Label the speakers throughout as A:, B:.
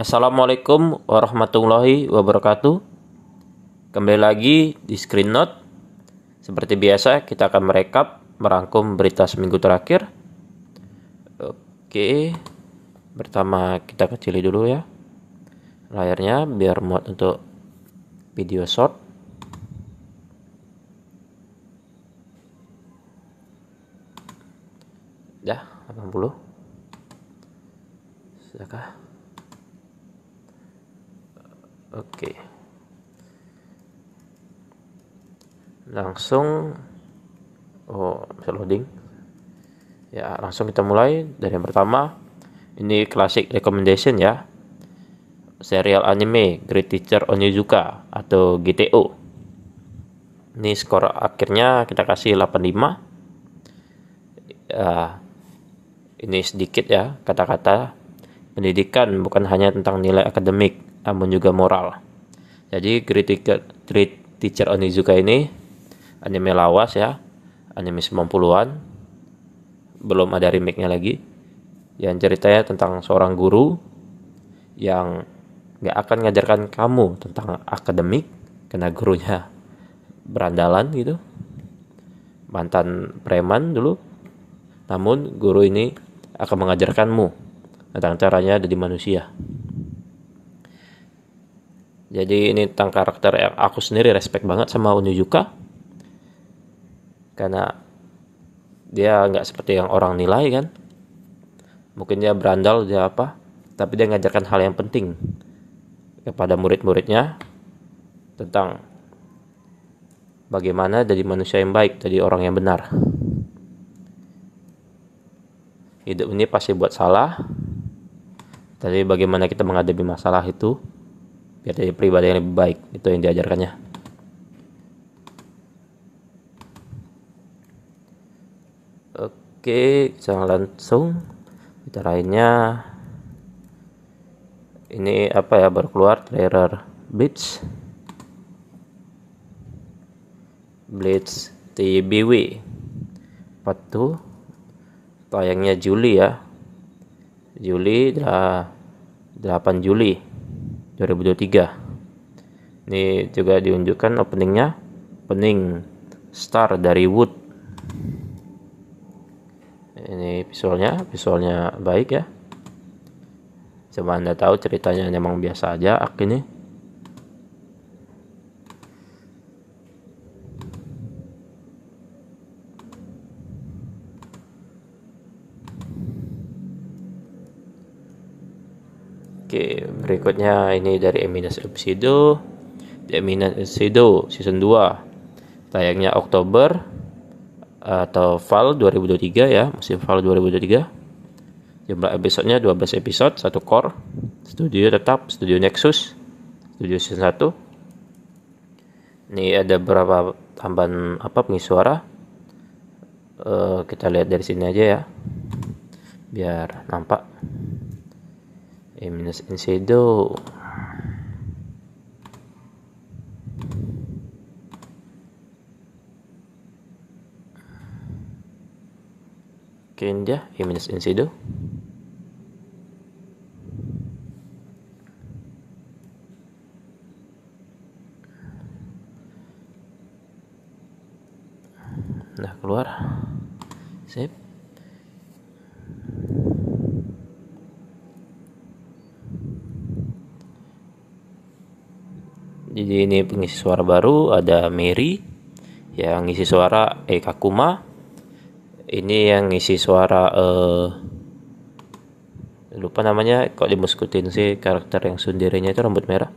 A: Assalamualaikum warahmatullahi wabarakatuh. Kembali lagi di Screen Note. Seperti biasa, kita akan merekap, merangkum berita seminggu terakhir. Oke, pertama kita kecili dulu ya. Layarnya biar muat untuk video short. Dah, 80. Sudahkah? Oke. Langsung oh, bisa loading. Ya, langsung kita mulai dari yang pertama. Ini classic recommendation ya. Serial anime Great Teacher Onizuka atau GTO. Ini skor akhirnya kita kasih 85. Ya ini sedikit ya kata-kata pendidikan bukan hanya tentang nilai akademik namun juga moral. Jadi Critical Teacher Onizuka ini anime lawas ya, anime 90-an. Belum ada remake-nya lagi. Yang ceritanya tentang seorang guru yang nggak akan ngajarkan kamu tentang akademik karena gurunya berandalan gitu mantan preman dulu namun guru ini akan mengajarkanmu tentang caranya jadi manusia jadi ini tentang karakter yang aku sendiri respect banget sama Onizuka karena dia nggak seperti yang orang nilai kan. Mungkin dia berandal dia apa, tapi dia ngajarkan hal yang penting kepada murid-muridnya tentang bagaimana jadi manusia yang baik, jadi orang yang benar. Hidup ini pasti buat salah, tapi bagaimana kita menghadapi masalah itu biar jadi pribadi yang lebih baik itu yang diajarkannya oke jangan langsung Kita lainnya. ini apa ya baru keluar trailer Blitz Blitz TBW part tayangnya Juli ya Juli 8 Juli 2023 ini juga diunjukkan openingnya opening star dari Wood ini visualnya visualnya baik ya coba anda tahu ceritanya memang biasa aja ak ini berikutnya ini dari Eminence Obsido The Eminence Obsido season 2 tayangnya Oktober atau Fall 2023 ya musim Fall 2023 jumlah episodenya 12 episode satu core studio tetap studio Nexus studio season 1 ini ada berapa tambahan apa pengisi suara uh, kita lihat dari sini aja ya biar nampak A eh, minus C do. Okay, dia A minus C do. Nah keluar Sip ini pengisi suara baru ada Mary yang ngisi suara Eka Kuma ini yang ngisi suara uh, lupa namanya kok dimuskutin sih karakter yang sundirinya itu rambut merah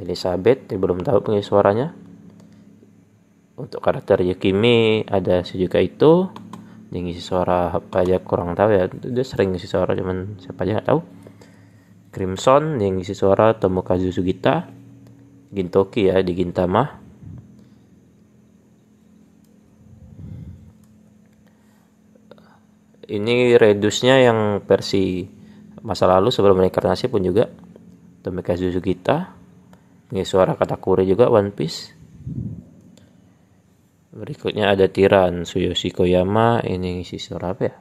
A: Elizabeth yang belum tahu pengisi suaranya untuk karakter Yukimi ada juga itu yang ngisi suara apa aja kurang tahu ya dia sering ngisi suara cuman siapa aja nggak tahu Crimson yang isi suara Tomokazu Sugita, Gintoki ya di Gintama. Ini Redusnya yang versi masa lalu sebelum reinkarnasi pun juga Tomokazu Sugita, ini suara Katakuri juga One Piece. Berikutnya ada Tiran Suyoshi Koyama, ini isi suara apa ya?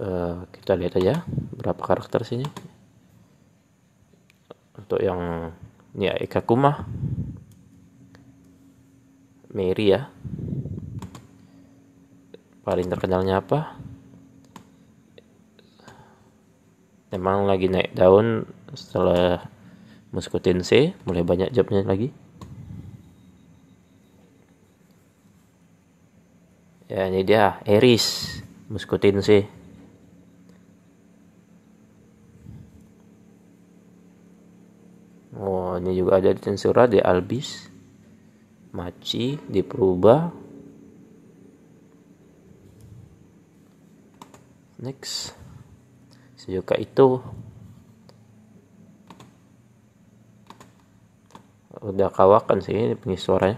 A: Eh, kita lihat aja berapa karakter sini untuk yang ini ya Kuma Mary ya paling terkenalnya apa emang lagi naik daun setelah muskutin C mulai banyak jobnya lagi ya ini dia Eris muskutin sih Ini juga ada di Tensura, di Albis, Maci, di perubah. Next. Sejuka itu udah kawakan sih ini pengisi suaranya.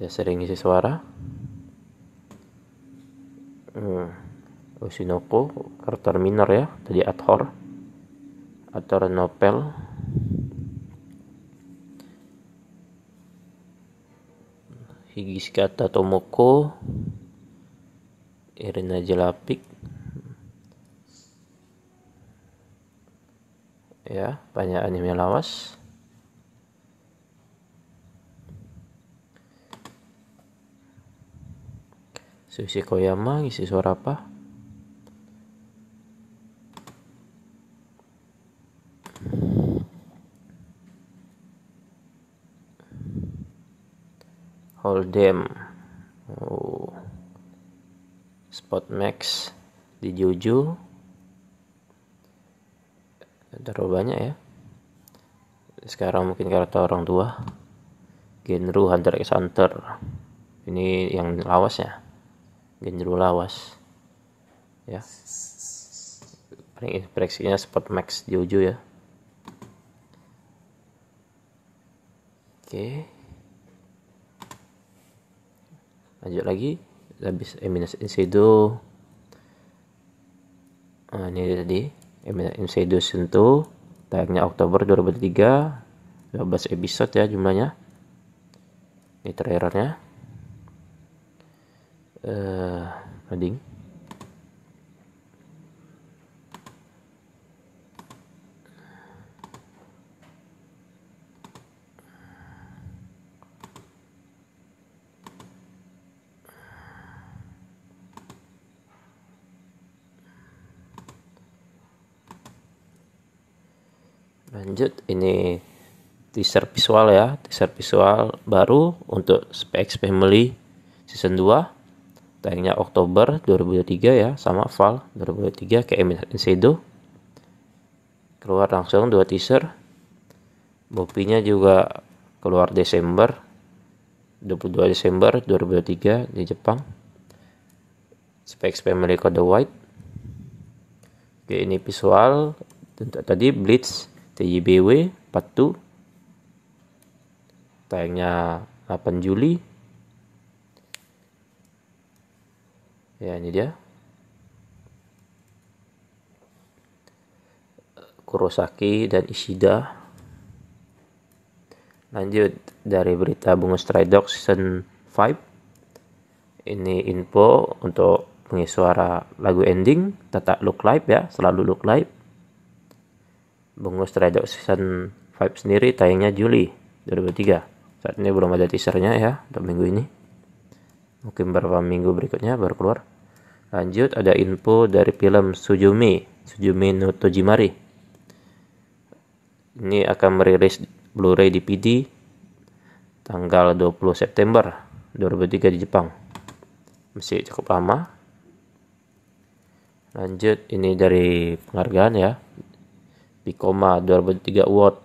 A: Dia sering isi suara. Hmm. Usinoko, karakter minor ya, tadi ator, ator Nopel, Higishikata Tomoko Irina Jelapik ya banyak anime lawas Sushi Koyama ngisi suara apa? Dam oh. Spot Max di Jojo terlalu banyak ya sekarang mungkin karakter orang tua Genru Hunter x Hunter ini yang lawas ya Genru lawas ya paling inspeksinya Spot Max Jojo ya oke okay. lanjut lagi habis e minus insidu nah, ini tadi e minus insidu sentuh tayangnya Oktober 2003 12 episode ya jumlahnya ini trailernya eh uh, loading lanjut ini teaser visual ya teaser visual baru untuk SPX Family season 2 tayangnya Oktober 2023 ya sama Val 2023 kayak Insedo keluar langsung dua teaser Bopinya juga keluar Desember 22 Desember 2023 di Jepang SPX Family Code White Oke ini visual tadi Blitz TIBW patu, tayangnya 8 Juli ya ini dia Kurosaki dan Ishida lanjut dari berita Bungus Stridog season 5 ini info untuk pengisi suara lagu ending tetap look live ya selalu look live Bungus terhadap Season 5 sendiri tayangnya Juli 2003. Saat ini belum ada teasernya ya untuk minggu ini. Mungkin beberapa minggu berikutnya baru keluar. Lanjut ada info dari film Sujumi, Sujumi no Tojimari. Ini akan merilis Blu-ray DVD tanggal 20 September 2003 di Jepang. Masih cukup lama. Lanjut ini dari penghargaan ya Pikoma 2003 Watt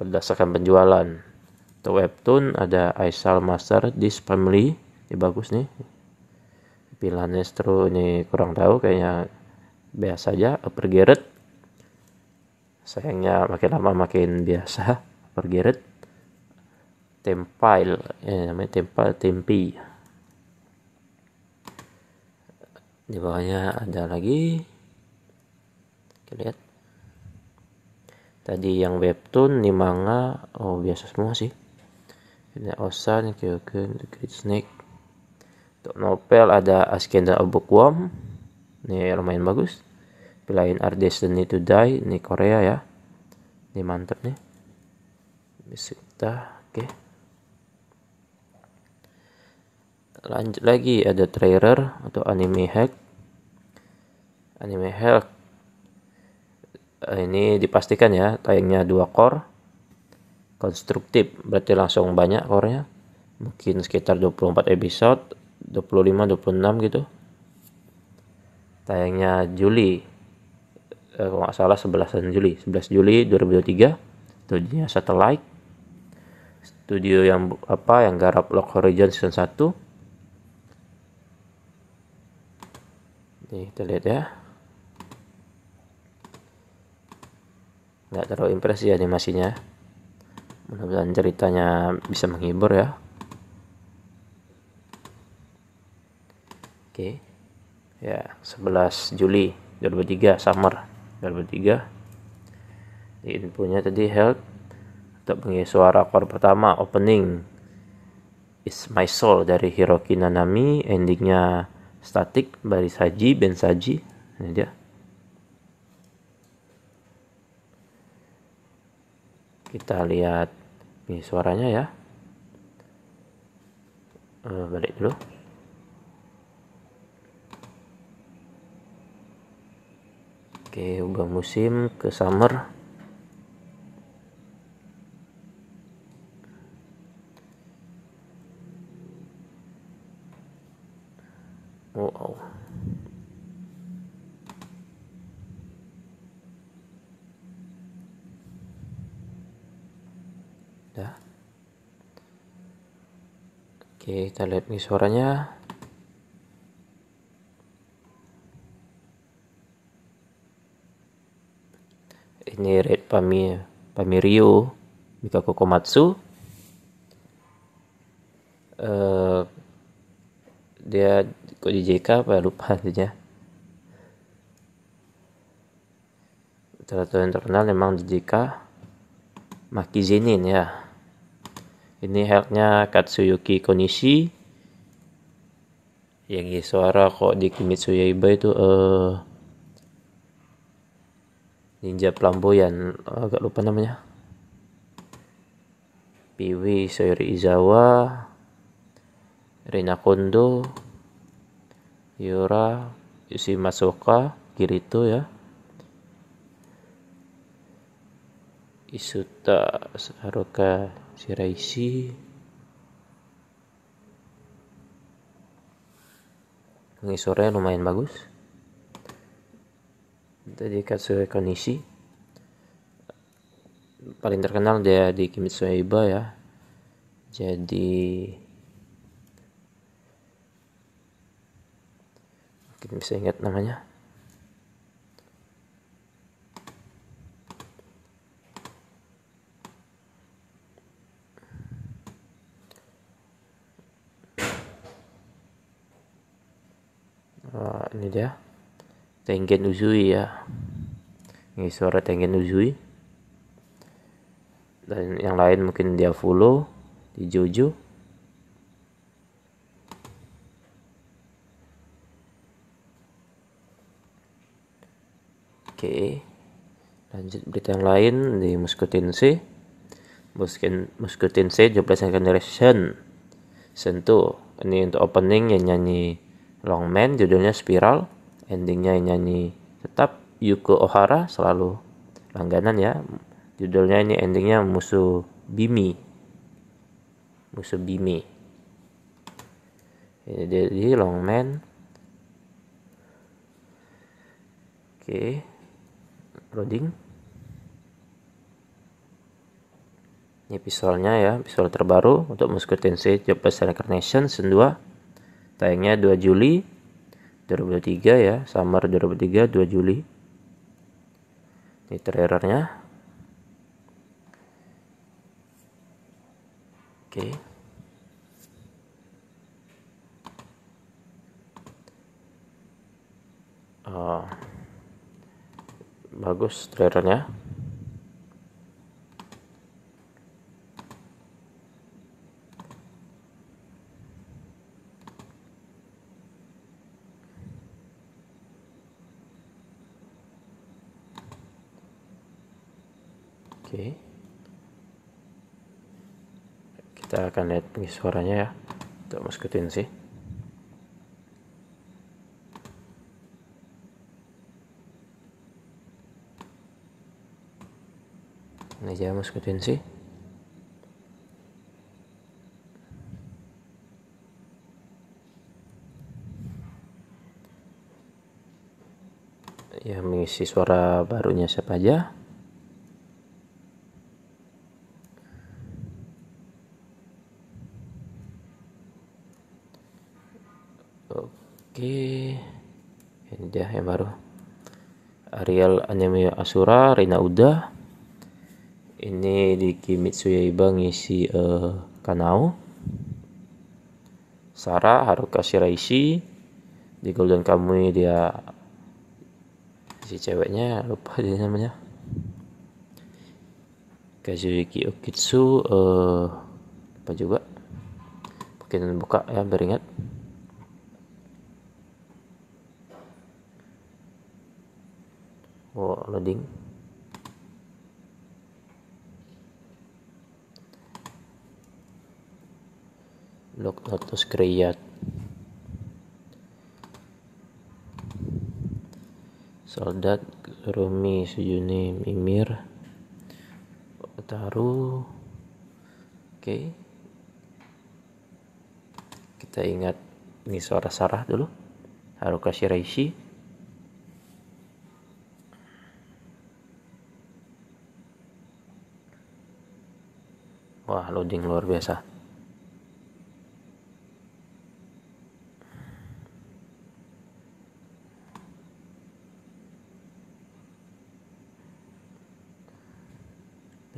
A: berdasarkan penjualan. atau Webtoon ada Aisal Master This Family, ini bagus nih. Nestro ini kurang tahu kayaknya biasa aja Upper Garrett. Sayangnya makin lama makin biasa Upper Garrett. Tempile, eh, namanya Tempile Tempi. Di bawahnya ada lagi. Kita lihat tadi yang webtoon ni manga oh biasa semua sih ini Osan kyokun The Great Snake untuk novel ada Askenda of Bookworm ini lumayan bagus pilihan Are Destiny to Die ini Korea ya ini mantep nih beserta, oke lanjut lagi ada trailer atau anime hack anime hack Eh, ini dipastikan ya tayangnya dua core konstruktif berarti langsung banyak core-nya mungkin sekitar 24 episode 25 26 gitu tayangnya Juli eh, kalau nggak salah 11 Juli 11 Juli 2023 studinya Satellite studio yang apa yang garap Lock Horizon season 1 nih kita lihat ya nggak terlalu impress ya animasinya mudah-mudahan ceritanya bisa menghibur ya oke ya 11 Juli 2003 summer 2003 di infonya tadi health untuk mengisi suara chord pertama opening is my soul dari Hiroki Nanami endingnya static dari Saji Ben Saji ini dia kita lihat nih suaranya ya eh, balik dulu oke ubah musim ke summer wow oh, oh. Oke, kita lihat nih suaranya. Ini Red Pami Pamirio Mikako Komatsu. Uh, eh, dia kok di JK apa ya? lupa aja. Literatur internal memang di JK Makizinin ya. ya. Ini haknya Katsuyuki Konishi. Yang suara kok di Kimitsu Yaiba itu uh, ninja pelamboyan agak lupa namanya Piwi Sayuri Izawa Rina Kondo Yura Yusi Masoka Kirito ya Isuta Saroka Shiraishi Ngisornya lumayan bagus Tadi Katsuhe Konishi Paling terkenal dia di Kimitsu Yaiba ya Jadi Mungkin bisa ingat namanya Tengen Uzui ya ini suara Tengen Uzui dan yang lain mungkin dia follow di Jojo Oke lanjut berita yang lain di muskutin, C Muskutin C Jobless Generation sentuh ini untuk opening yang nyanyi Longman judulnya Spiral endingnya nyanyi tetap Yuko Ohara selalu langganan ya judulnya ini endingnya musuh Bimi musuh Bimi jadi Longman oke loading ini pistolnya ya pistol terbaru untuk Muscle Tensei Jobless Reincarnation sen 2 tayangnya 2 Juli 2023 ya summer 2003 2 Juli ini trailernya oke okay. uh, bagus trailernya lihat pengisi suaranya ya untuk masukin sih ini aja masukin sih ya mengisi suara barunya siapa aja oke ini dia yang baru Ariel Anime Asura Rina Uda ini di Kimitsu Yaiba ngisi uh, eh, Kanao Sara Haruka Shiraishi di Golden Kamui dia si ceweknya lupa dia namanya Kazuyuki Okitsu uh, apa juga mungkin buka ya beringat loading logout lotus create soldat Rumi Sujuni Mimir taruh oke okay. kita ingat ini suara Sarah dulu Haruka reishi. wah loading luar biasa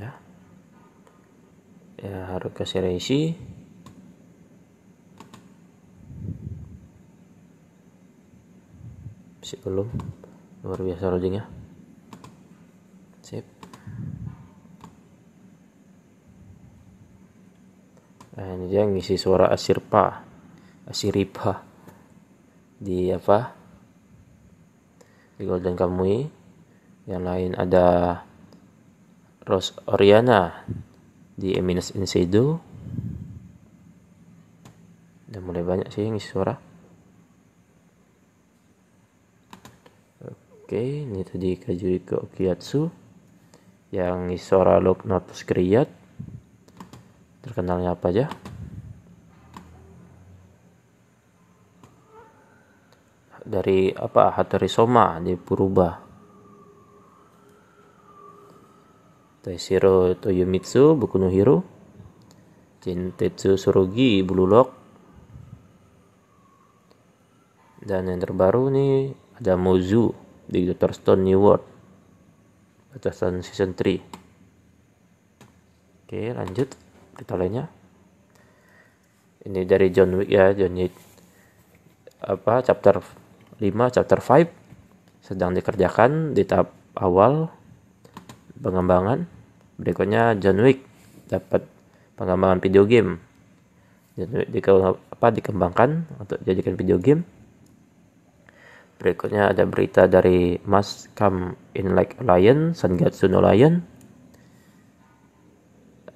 A: ya ya harus kasih reisi masih belum luar biasa loadingnya nah, ini dia ngisi suara asirpa asiripa di apa di Golden Kamui yang lain ada Rose Oriana di Eminence Insidu. Dan mulai banyak sih ngisi suara oke ini tadi Kajuriko Okiatsu yang ngisi suara Lognatus Kriyat terkenalnya apa aja dari apa Soma di Puruba Taishiro Toyomitsu Buku no Jin Jintetsu Surugi Blue Lock dan yang terbaru nih ada Mozu di Dr. Stone New World batasan season 3 oke lanjut kita lainnya ini dari John Wick ya John Wick apa chapter 5 chapter 5 sedang dikerjakan di tahap awal pengembangan berikutnya John Wick dapat pengembangan video game John Wick di, apa, dikembangkan untuk dijadikan video game berikutnya ada berita dari Mas Come In Like a Lion Sangatsu Suno Lion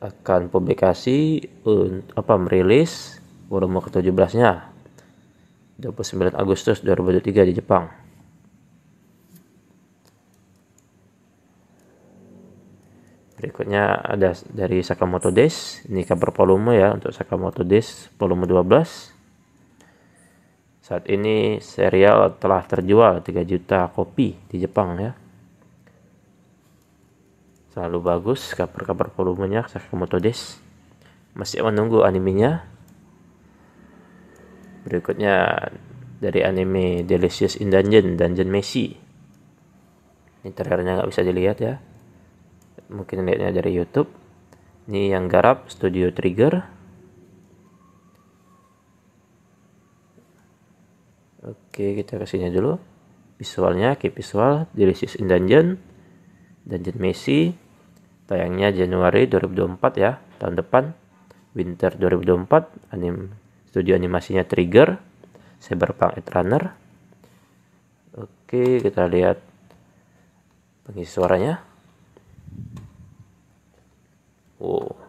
A: akan publikasi untuk apa merilis volume ke-17-nya 29 Agustus 2023 di Jepang. Berikutnya ada dari Sakamoto Days, ini kabar volume ya untuk Sakamoto Days volume 12. Saat ini serial telah terjual 3 juta kopi di Jepang ya. Selalu bagus kabar-kabar volumenya Sakamoto Des Masih menunggu animenya. Berikutnya dari anime Delicious in Dungeon, Dungeon Messi. Ini trailernya nggak bisa dilihat ya. Mungkin lihatnya dari YouTube. Ini yang garap Studio Trigger. Oke, kita kasihnya dulu. Visualnya, keep visual, Delicious in Dungeon, Dungeon Messi, tayangnya Januari 2024 ya tahun depan Winter 2024 anim studio animasinya Trigger Cyberpunk Runner oke kita lihat pengisi suaranya wow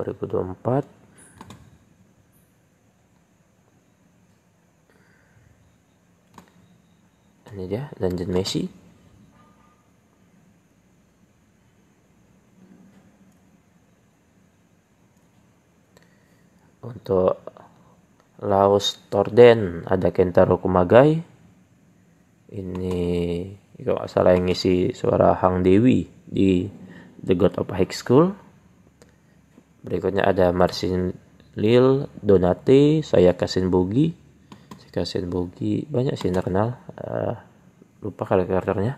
A: dua ini dia Dungeon Messi untuk Laos Torden ada Kentaro Kumagai ini kalau nggak salah yang ngisi suara Hang Dewi di The God of High School berikutnya ada Marcin Lil Donate saya kasih Bogi kasih Bogi banyak sih terkenal uh, lupa karakternya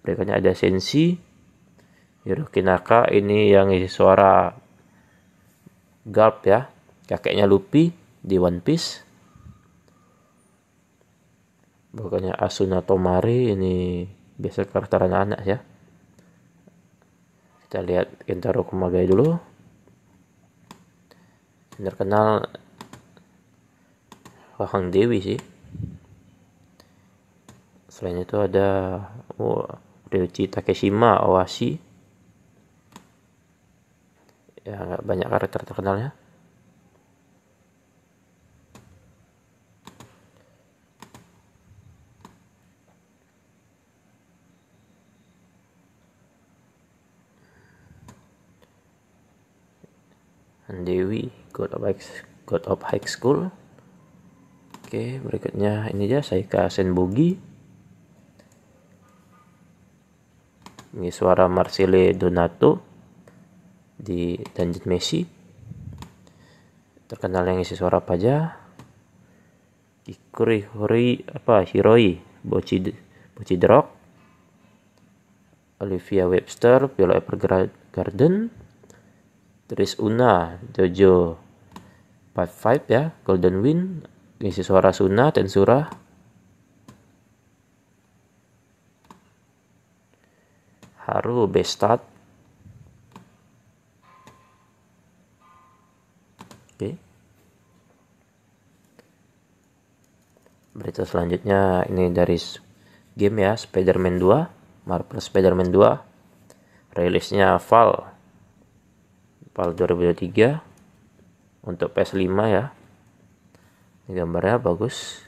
A: berikutnya ada sensi Hiroki Naka ini yang suara Garp ya kakeknya Luffy di One Piece bukannya Asuna Tomari ini biasa karakter anak-anak ya kita lihat Kintaro Kumagai dulu terkenal Wahang Dewi sih selain itu ada oh, Ryuichi Takeshima Owashi ya nggak banyak karakter terkenalnya Dewi God of High, God of High School oke berikutnya ini aja Saika Senbogi ini suara Marsile Donato di Danjit Messi terkenal yang isi suara aja Kikuri Hori apa Hiroi Boci Boci Drog Olivia Webster Pilo Evergarden Tris Una Jojo Five Five ya Golden Wind ngisi suara Suna Tensura Haru Bestat. Oke. Berita selanjutnya ini dari game ya Spiderman 2, Marvel Spiderman 2. Rilisnya Fall Fall 2023 untuk PS5 ya. Ini gambarnya bagus.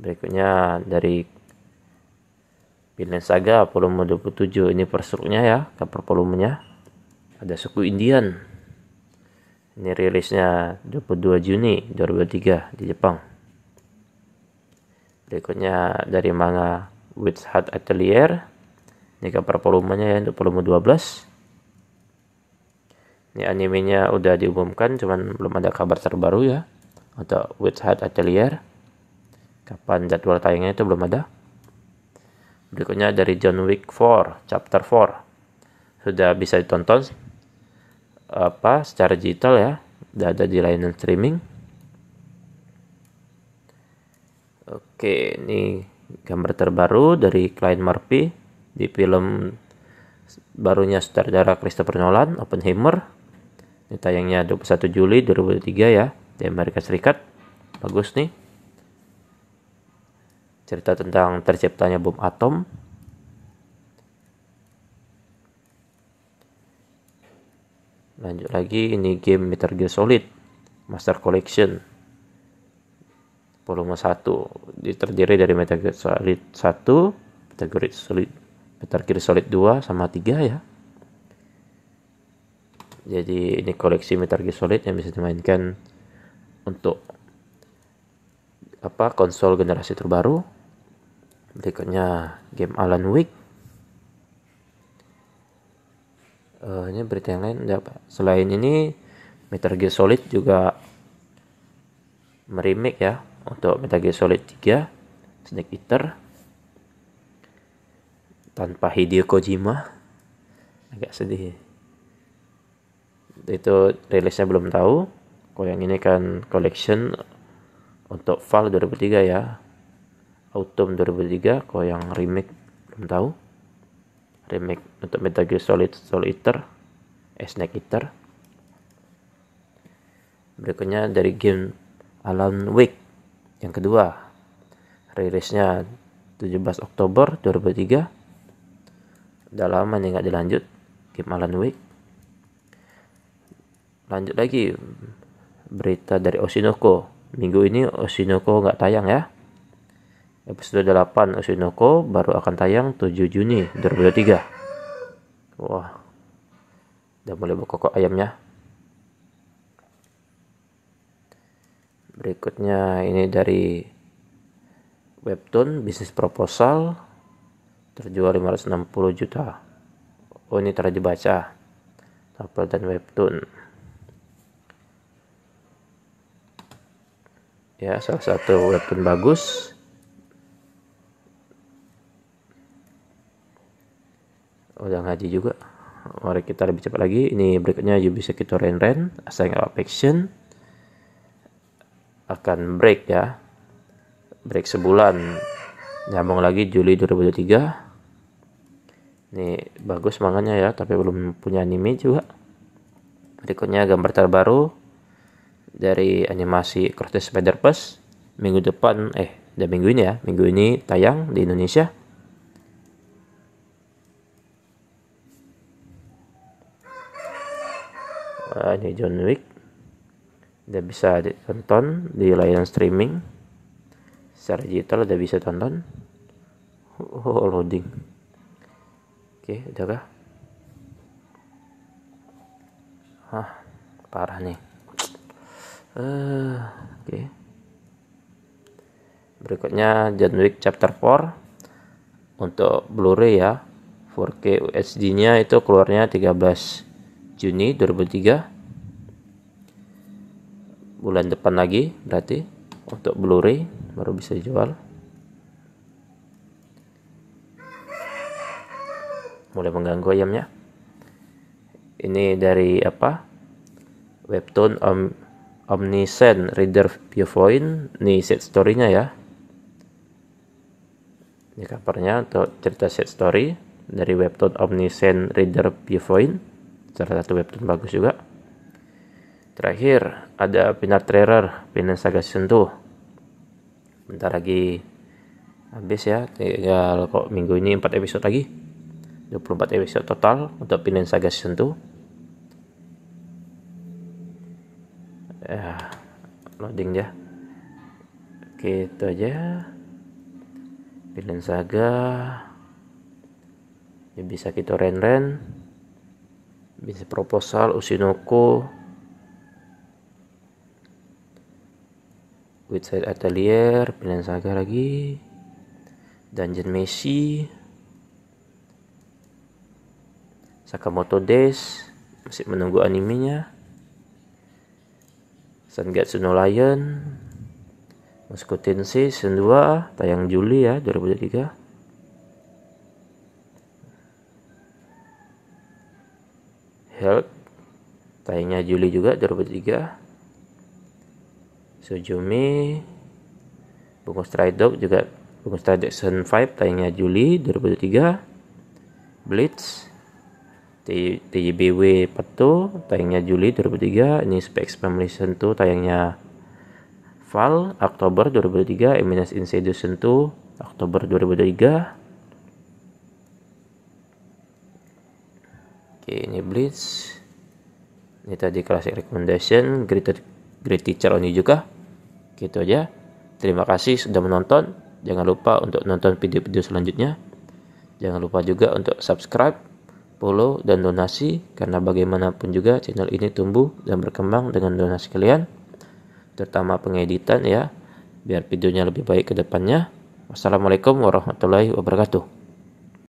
A: Berikutnya dari Finland Saga volume 27 ini persuruhnya ya cover volumenya ada suku Indian ini rilisnya 22 Juni 2003 di Jepang berikutnya dari manga Witch Hat Atelier ini cover volumenya ya untuk volume 12 ini animenya udah diumumkan cuman belum ada kabar terbaru ya untuk Witch Hat Atelier kapan jadwal tayangnya itu belum ada berikutnya dari John Wick 4 chapter 4 sudah bisa ditonton apa secara digital ya sudah ada di layanan streaming oke ini gambar terbaru dari klien Murphy di film barunya sutradara Christopher Nolan Oppenheimer ini tayangnya 21 Juli 2003 ya di Amerika Serikat bagus nih cerita tentang terciptanya bom atom lanjut lagi ini game Metal Gear Solid Master Collection volume 1 terdiri dari Metal Gear Solid 1 Metal Gear Solid Metal Gear Solid 2 sama 3 ya jadi ini koleksi Metal Gear Solid yang bisa dimainkan untuk apa konsol generasi terbaru berikutnya game Alan Wake uh, ini berita yang lain Pak. selain ini Metal Gear Solid juga merimik ya untuk Metal Gear Solid 3 Snake Eater tanpa Hideo Kojima agak sedih ya. itu rilisnya belum tahu kalau yang ini kan collection untuk Fall 2003 ya Autumn 2003 kalau yang remake belum tahu remake untuk Metal Gear Solid Soul Eater eh, Snake Eater berikutnya dari game Alan Wake yang kedua rilisnya 17 Oktober 2003 udah lama nih nggak dilanjut game Alan Wake lanjut lagi berita dari Oshinoko minggu ini Oshinoko nggak tayang ya. Episode 8 Oshinoko baru akan tayang 7 Juni 2023. Wah, udah mulai berkokok ayamnya. Berikutnya ini dari webtoon bisnis proposal terjual 560 juta. Oh ini telah dibaca. Novel dan webtoon. ya salah satu webtoon bagus udah oh, ngaji juga mari kita lebih cepat lagi ini berikutnya juga bisa kita Yubisakito nggak Asang action akan break ya break sebulan nyambung lagi Juli 2023 ini bagus manganya ya tapi belum punya anime juga berikutnya gambar terbaru dari animasi Cross the Spider Verse minggu depan eh dan minggu ini ya minggu ini tayang di Indonesia uh, ini John Wick udah bisa ditonton di layanan streaming secara digital udah bisa tonton oh, oh, loading oke okay, udah kah Hah, parah nih uh, oke okay. berikutnya John Wick Chapter 4 untuk Blu-ray ya 4K UHD nya itu keluarnya 13 Juni 2003 bulan depan lagi berarti untuk Blu-ray baru bisa dijual mulai mengganggu ayamnya ini dari apa webtoon om omniscient reader viewpoint nih set story-nya ya ini covernya untuk cerita set story dari webtoon omniscient reader viewpoint salah satu webtoon bagus juga terakhir ada pinar trailer pinar saga Sentuh. bentar lagi habis ya tinggal kok minggu ini 4 episode lagi 24 episode total untuk Pinen Saga Sentuh. ya loading ya kita aja pilihan saga ya bisa kita ren ren bisa proposal usinoko website atelier pilihan saga lagi dungeon messi sakamoto days masih menunggu animenya Sungetsu no Lion Moscow Tensei season 2 tayang Juli ya 2003 Help tayangnya Juli juga 2003 Sujumi Bungo Stray Dog juga Bungo Stray Dog Season 5 tayangnya Juli 2003 Blitz TJBW Petu tayangnya Juli 2003 ini Specs Family Sentu tayangnya Val Oktober 2003 Eminas Insidious Sentu Oktober 2003 Oke ini Blitz ini tadi classic recommendation great, great teacher oni juga gitu aja terima kasih sudah menonton jangan lupa untuk nonton video-video selanjutnya jangan lupa juga untuk subscribe follow, dan donasi karena bagaimanapun juga channel ini tumbuh dan berkembang dengan donasi kalian terutama pengeditan ya biar videonya lebih baik ke depannya. Wassalamualaikum warahmatullahi wabarakatuh.